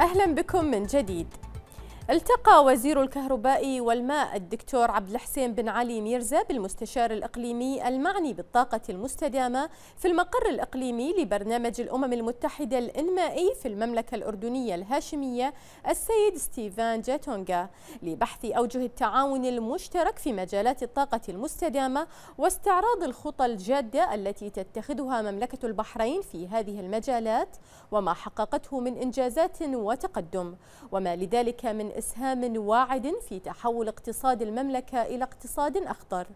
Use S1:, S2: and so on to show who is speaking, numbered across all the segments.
S1: أهلا بكم من جديد التقى وزير الكهرباء والماء الدكتور عبد الحسين بن علي ميرزا بالمستشار الإقليمي المعني بالطاقة المستدامة في المقر الإقليمي لبرنامج الأمم المتحدة الإنمائي في المملكة الأردنية الهاشمية السيد ستيفان جاتونغا لبحث أوجه التعاون المشترك في مجالات الطاقة المستدامة واستعراض الخطى الجادة التي تتخذها مملكة البحرين في هذه المجالات وما حققته من إنجازات وتقدم وما لذلك من إسهام واعد في تحول اقتصاد المملكة إلى اقتصاد أخضر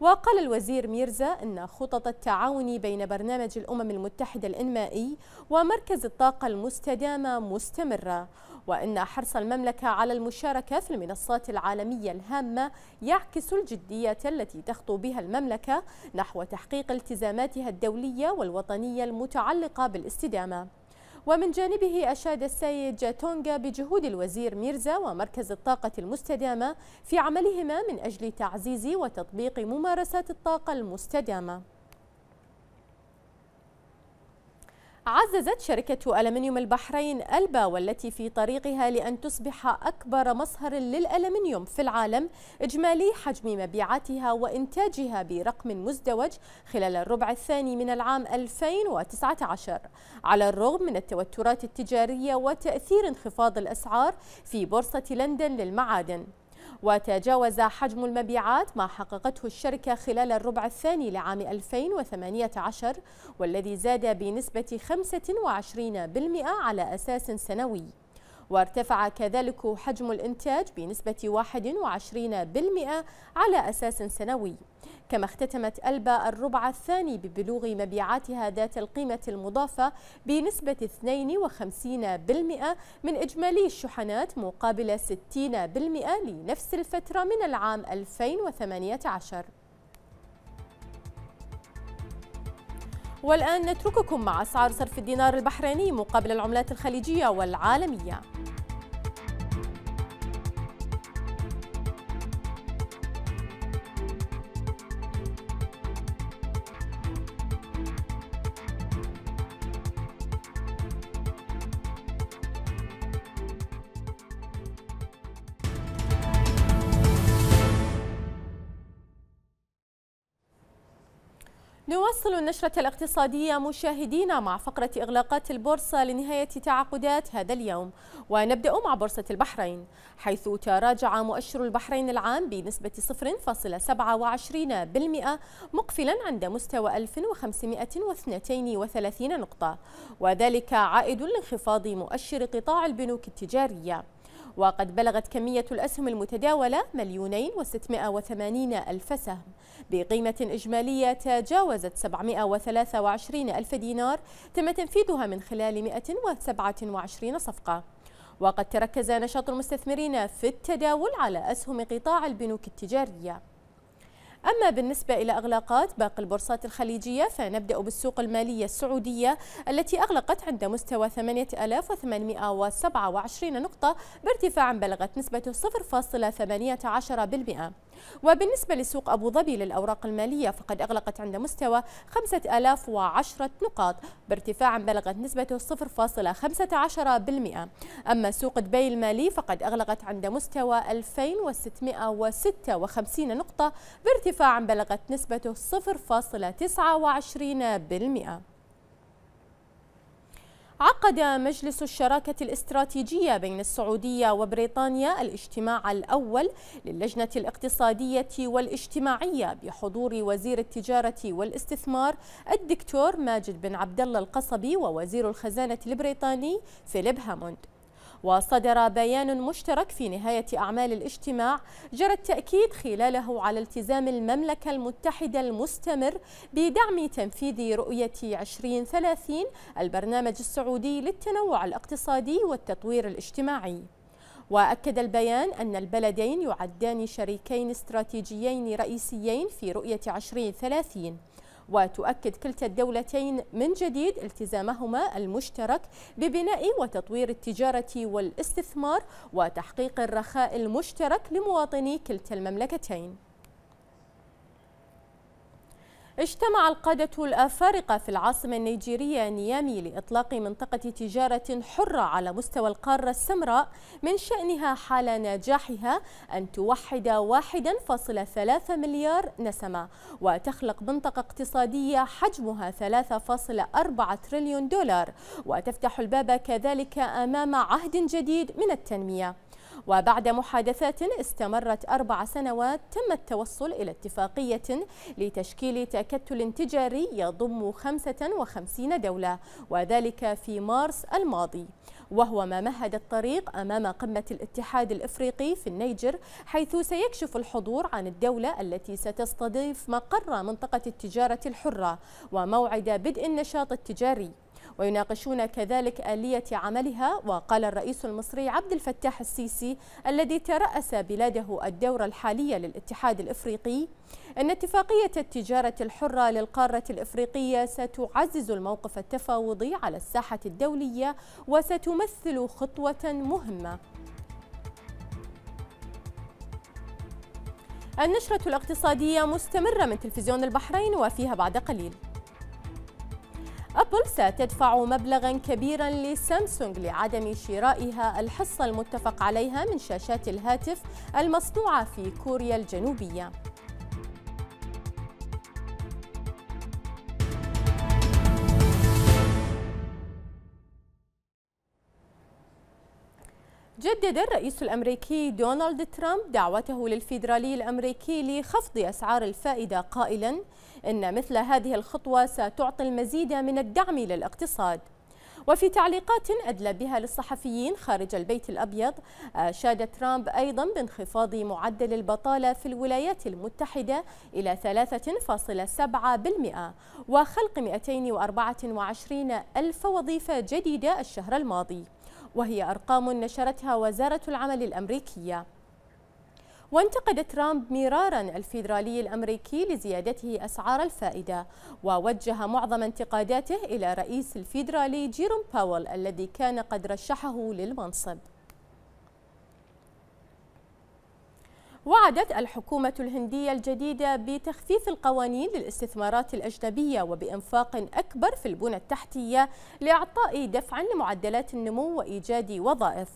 S1: وقال الوزير ميرزا أن خطط التعاون بين برنامج الأمم المتحدة الإنمائي ومركز الطاقة المستدامة مستمرة وأن حرص المملكة على المشاركة في المنصات العالمية الهامة يعكس الجدية التي تخطو بها المملكة نحو تحقيق التزاماتها الدولية والوطنية المتعلقة بالاستدامة ومن جانبه أشاد السيد جاتونغا بجهود الوزير ميرزا ومركز الطاقة المستدامة في عملهما من أجل تعزيز وتطبيق ممارسات الطاقة المستدامة عززت شركة ألمنيوم البحرين ألبا والتي في طريقها لأن تصبح أكبر مصهر للألمنيوم في العالم إجمالي حجم مبيعاتها وإنتاجها برقم مزدوج خلال الربع الثاني من العام 2019 على الرغم من التوترات التجارية وتأثير انخفاض الأسعار في بورصة لندن للمعادن وتجاوز حجم المبيعات ما حققته الشركة خلال الربع الثاني لعام 2018 والذي زاد بنسبة 25% على أساس سنوي وارتفع كذلك حجم الإنتاج بنسبة 21% على أساس سنوي كما اختتمت ألبا الربع الثاني ببلوغ مبيعاتها ذات القيمة المضافة بنسبة 52% من إجمالي الشحنات مقابل 60% لنفس الفترة من العام 2018 والآن نترككم مع أسعار صرف الدينار البحريني مقابل العملات الخليجية والعالمية نواصل النشرة الاقتصادية مشاهدينا مع فقرة إغلاقات البورصة لنهاية تعاقدات هذا اليوم ونبدأ مع بورصة البحرين حيث تراجع مؤشر البحرين العام بنسبة 0.27% مقفلا عند مستوى 1532 نقطة وذلك عائد لانخفاض مؤشر قطاع البنوك التجارية وقد بلغت كمية الأسهم المتداولة مليونين وستمائة وثمانين ألف سهم بقيمة إجمالية تجاوزت 723 ألف دينار تم تنفيذها من خلال 127 صفقة وقد تركز نشاط المستثمرين في التداول على أسهم قطاع البنوك التجارية أما بالنسبة إلى أغلاقات باقي البورصات الخليجية فنبدأ بالسوق المالية السعودية التي أغلقت عند مستوى 8827 نقطة بارتفاع بلغت نسبته 0.18% وبالنسبة لسوق أبو ظبي للأوراق المالية فقد أغلقت عند مستوى 5010 نقاط بارتفاع بلغت نسبته 0.15% أما سوق دبي المالي فقد أغلقت عند مستوى 2656 نقطة بارتفاع بلغت نسبته 0.29% عقد مجلس الشراكة الاستراتيجية بين السعودية وبريطانيا الاجتماع الأول للجنة الاقتصادية والاجتماعية بحضور وزير التجارة والاستثمار الدكتور ماجد بن عبد الله القصبي ووزير الخزانة البريطاني فيليب هاموند وصدر بيان مشترك في نهاية أعمال الاجتماع جرى التأكيد خلاله على التزام المملكة المتحدة المستمر بدعم تنفيذ رؤية 2030 البرنامج السعودي للتنوع الاقتصادي والتطوير الاجتماعي وأكد البيان أن البلدين يعدان شريكين استراتيجيين رئيسيين في رؤية 2030 وتؤكد كلتا الدولتين من جديد التزامهما المشترك ببناء وتطوير التجارة والاستثمار وتحقيق الرخاء المشترك لمواطني كلتا المملكتين اجتمع القادة الأفارقة في العاصمة النيجيرية نيامي لإطلاق منطقة تجارة حرة على مستوى القارة السمراء من شأنها حال نجاحها أن توحد 1.3 مليار نسمة وتخلق منطقة اقتصادية حجمها 3.4 تريليون دولار وتفتح الباب كذلك أمام عهد جديد من التنمية وبعد محادثات استمرت أربع سنوات تم التوصل إلى اتفاقية لتشكيل تكتل تجاري يضم 55 دولة وذلك في مارس الماضي وهو ما مهد الطريق أمام قمة الاتحاد الإفريقي في النيجر حيث سيكشف الحضور عن الدولة التي ستستضيف مقر منطقة التجارة الحرة وموعد بدء النشاط التجاري ويناقشون كذلك آلية عملها وقال الرئيس المصري عبد الفتاح السيسي الذي ترأس بلاده الدورة الحالية للاتحاد الإفريقي أن اتفاقية التجارة الحرة للقارة الإفريقية ستعزز الموقف التفاوضي على الساحة الدولية وستمثل خطوة مهمة النشرة الاقتصادية مستمرة من تلفزيون البحرين وفيها بعد قليل أبل ستدفع مبلغا كبيرا لسامسونج لعدم شرائها الحصة المتفق عليها من شاشات الهاتف المصنوعة في كوريا الجنوبية جدد الرئيس الأمريكي دونالد ترامب دعوته للفيدرالي الأمريكي لخفض أسعار الفائدة قائلا إن مثل هذه الخطوة ستعطي المزيد من الدعم للاقتصاد وفي تعليقات أدلى بها للصحفيين خارج البيت الأبيض أشاد ترامب أيضا بانخفاض معدل البطالة في الولايات المتحدة إلى 3.7% وخلق 224 ألف وظيفة جديدة الشهر الماضي وهي أرقام نشرتها وزارة العمل الأمريكية وانتقد ترامب مرارا الفيدرالي الامريكي لزيادته اسعار الفائده ووجه معظم انتقاداته الى رئيس الفيدرالي جيروم باول الذي كان قد رشحه للمنصب وعدت الحكومة الهندية الجديدة بتخفيف القوانين للاستثمارات الأجنبية وبإنفاق أكبر في البنى التحتية لإعطاء دفعا لمعدلات النمو وإيجاد وظائف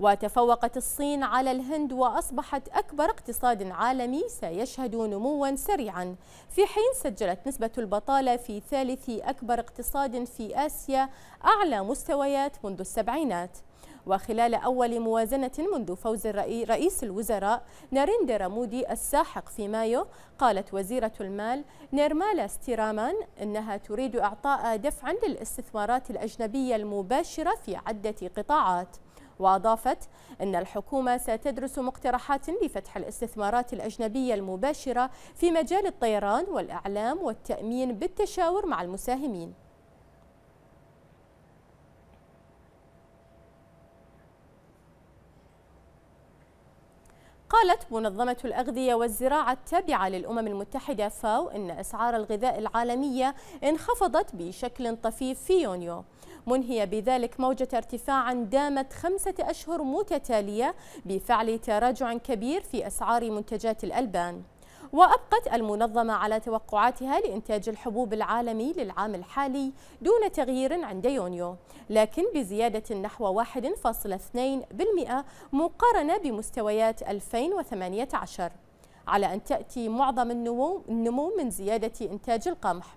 S1: وتفوقت الصين على الهند وأصبحت أكبر اقتصاد عالمي سيشهد نموا سريعا في حين سجلت نسبة البطالة في ثالث أكبر اقتصاد في آسيا أعلى مستويات منذ السبعينات وخلال أول موازنة منذ فوز رئيس الوزراء ناريندرا مودي الساحق في مايو قالت وزيرة المال نيرمالا ستيرامان إنها تريد إعطاء دفعا للاستثمارات الأجنبية المباشرة في عدة قطاعات وأضافت أن الحكومة ستدرس مقترحات لفتح الاستثمارات الأجنبية المباشرة في مجال الطيران والإعلام والتأمين بالتشاور مع المساهمين قالت منظمة الأغذية والزراعة التابعة للأمم المتحدة فاو إن أسعار الغذاء العالمية انخفضت بشكل طفيف في يونيو منهية بذلك موجة ارتفاع دامت خمسة أشهر متتالية بفعل تراجع كبير في أسعار منتجات الألبان وأبقت المنظمة على توقعاتها لإنتاج الحبوب العالمي للعام الحالي دون تغيير عند يونيو لكن بزيادة نحو 1.2% مقارنة بمستويات 2018 على أن تأتي معظم النمو من زيادة إنتاج القمح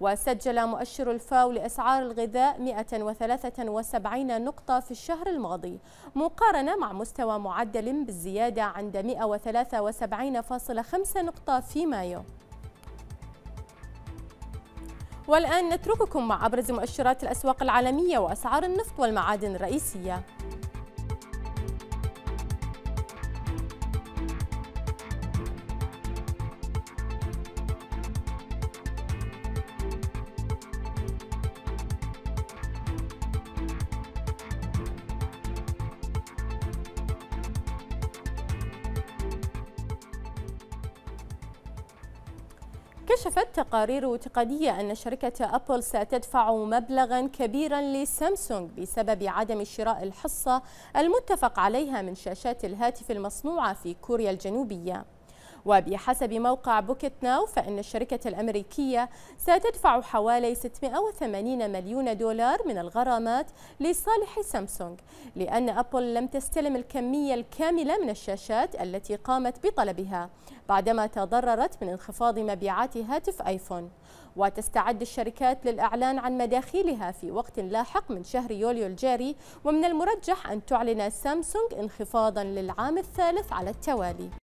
S1: وسجل مؤشر الفاو لأسعار الغذاء 173 نقطة في الشهر الماضي مقارنة مع مستوى معدل بالزيادة عند 173.5 نقطة في مايو والآن نترككم مع أبرز مؤشرات الأسواق العالمية وأسعار النفط والمعادن الرئيسية كشفت تقارير تقنية أن شركة أبل ستدفع مبلغا كبيرا لسامسونج بسبب عدم شراء الحصة المتفق عليها من شاشات الهاتف المصنوعة في كوريا الجنوبية وبحسب موقع بوكيت ناو فإن الشركة الأمريكية ستدفع حوالي 680 مليون دولار من الغرامات لصالح سامسونج لأن أبل لم تستلم الكمية الكاملة من الشاشات التي قامت بطلبها بعدما تضررت من انخفاض مبيعات هاتف آيفون وتستعد الشركات للإعلان عن مداخيلها في وقت لاحق من شهر يوليو الجاري ومن المرجح أن تعلن سامسونج انخفاضا للعام الثالث على التوالي